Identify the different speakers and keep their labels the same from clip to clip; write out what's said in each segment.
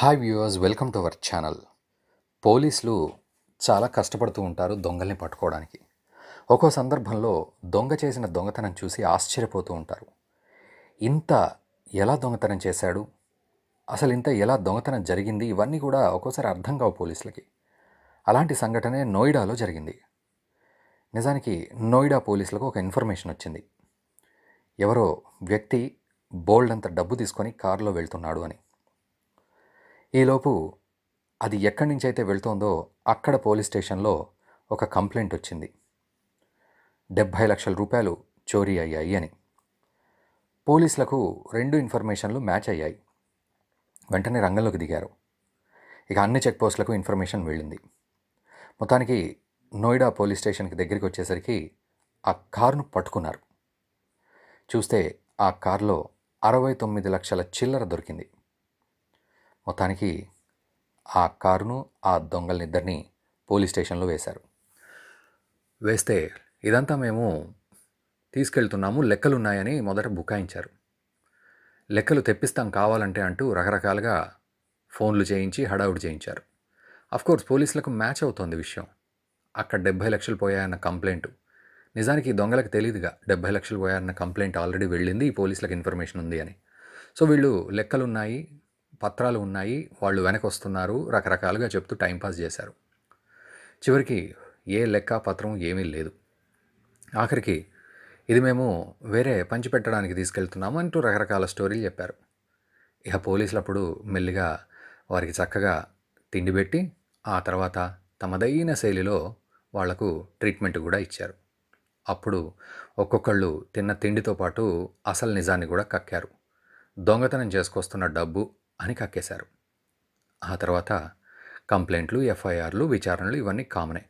Speaker 1: hi viewers welcome to our channel పోలీసులు చాలా కష్టపడుతూ ఉంటారు దొంగల్ని పట్టుకోవడానికి ఒక్కో సందర్భంలో దొంగ చేసిన దొంగతనం చూసి ఆశ్చర్యపోతూ ఉంటారు ఇంత ఎలా దొంగతనం చేశాడు అసలు ఇంత ఎలా దొంగతనం జరిగింది ఇవన్నీ కూడా ఒక్కోసారి అర్థం కావు పోలీసులకి అలాంటి సంఘటనే నోయిడాలో జరిగింది నిజానికి నోయిడా పోలీసులకు ఒక ఇన్ఫర్మేషన్ వచ్చింది ఎవరో వ్యక్తి బోల్డ్ అంత డబ్బు తీసుకొని కారులో వెళ్తున్నాడు అని ఈలోపు అది ఎక్కడి నుంచి అయితే వెళ్తోందో అక్కడ పోలీస్ స్టేషన్లో ఒక కంప్లైంట్ వచ్చింది డెబ్భై లక్షల రూపాయలు చోరీ అయ్యాయి అని పోలీసులకు రెండు ఇన్ఫర్మేషన్లు మ్యాచ్ అయ్యాయి వెంటనే రంగంలోకి దిగారు ఇక అన్ని చెక్ పోస్టులకు ఇన్ఫర్మేషన్ వెళ్ళింది మొత్తానికి నోయిడా పోలీస్ స్టేషన్కి దగ్గరికి వచ్చేసరికి ఆ కారును పట్టుకున్నారు చూస్తే ఆ కారులో అరవై తొమ్మిది లక్షల చిల్లర దొరికింది మొత్తానికి ఆ కారును ఆ దొంగలనిద్దరిని పోలీస్ స్టేషన్లో వేశారు వేస్తే ఇదంతా మేము తీసుకెళ్తున్నాము లెక్కలున్నాయని మొదట బుకాయించారు లెక్కలు తెప్పిస్తాం కావాలంటే అంటూ రకరకాలుగా ఫోన్లు చేయించి హడావుడి చేయించారు అఫ్కోర్స్ పోలీసులకు మ్యాచ్ అవుతోంది విషయం అక్కడ డెబ్భై లక్షలు పోయాయన్న కంప్లైంట్ నిజానికి దొంగలకు తెలియదుగా డెబ్బై లక్షలు పోయారన్న కంప్లైంట్ ఆల్రెడీ వెళ్ళింది ఈ పోలీసులకు ఇన్ఫర్మేషన్ ఉంది అని సో వీళ్ళు లెక్కలున్నాయి పత్రాలు ఉన్నాయి వాళ్ళు వెనక వస్తున్నారు రకరకాలుగా చెప్తూ టైంపాస్ చేశారు చివరికి ఏ లెక్క పత్రం ఏమీ లేదు ఆఖరికి ఇది మేము వేరే పంచిపెట్టడానికి తీసుకెళ్తున్నాము అంటూ రకరకాల స్టోరీలు చెప్పారు ఇక పోలీసులు అప్పుడు మెల్లిగా వారికి చక్కగా తిండి పెట్టి ఆ తర్వాత తమదైన శైలిలో వాళ్లకు ట్రీట్మెంట్ కూడా ఇచ్చారు అప్పుడు ఒక్కొక్కళ్ళు తిన్న తిండితో పాటు అసలు నిజాన్ని కూడా కక్కారు దొంగతనం చేసుకొస్తున్న డబ్బు అని కక్కేశారు ఆ తర్వాత కంప్లైంట్లు ఎఫ్ఐఆర్లు విచారణలు ఇవన్నీ కామనే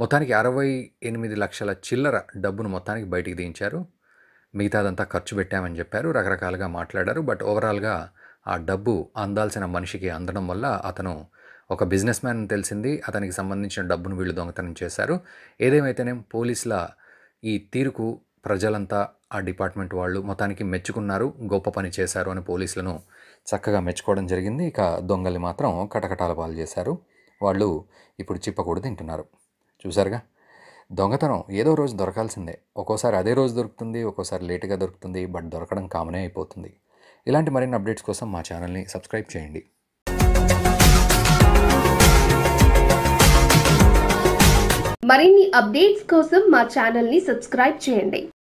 Speaker 1: మొత్తానికి అరవై ఎనిమిది లక్షల చిల్లర డబ్బును మొత్తానికి బయటికి దించారు మిగతాదంతా ఖర్చు పెట్టామని చెప్పారు రకరకాలుగా మాట్లాడారు బట్ ఓవరాల్గా ఆ డబ్బు అందాల్సిన మనిషికి అందడం వల్ల అతను ఒక బిజినెస్ మ్యాన్ తెలిసింది అతనికి సంబంధించిన డబ్బును వీళ్ళు దొంగతనం చేశారు ఏదేమైతేనేం పోలీసుల ఈ తీరుకు ప్రజలంతా ఆ డిపార్ట్మెంట్ వాళ్ళు మొత్తానికి మెచ్చుకున్నారు గొప్ప పని చేశారు అని పోలీసులను చక్కగా మెచ్చుకోవడం జరిగింది ఇక దొంగల్ని మాత్రం కటకటాల పాలు చేశారు వాళ్ళు ఇప్పుడు చిప్పకూడదు తింటున్నారు చూసారుగా దొంగతనం ఏదో రోజు దొరకాల్సిందే ఒక్కోసారి అదే రోజు దొరుకుతుంది ఒక్కోసారి లేటుగా దొరుకుతుంది బట్ దొరకడం కామనే అయిపోతుంది ఇలాంటి మరిన్ని అప్డేట్స్ కోసం మా ఛానల్ని సబ్స్క్రైబ్ చేయండి మరిన్ని అప్డేట్స్ కోసం మా ఛానల్ని సబ్స్క్రైబ్ చేయండి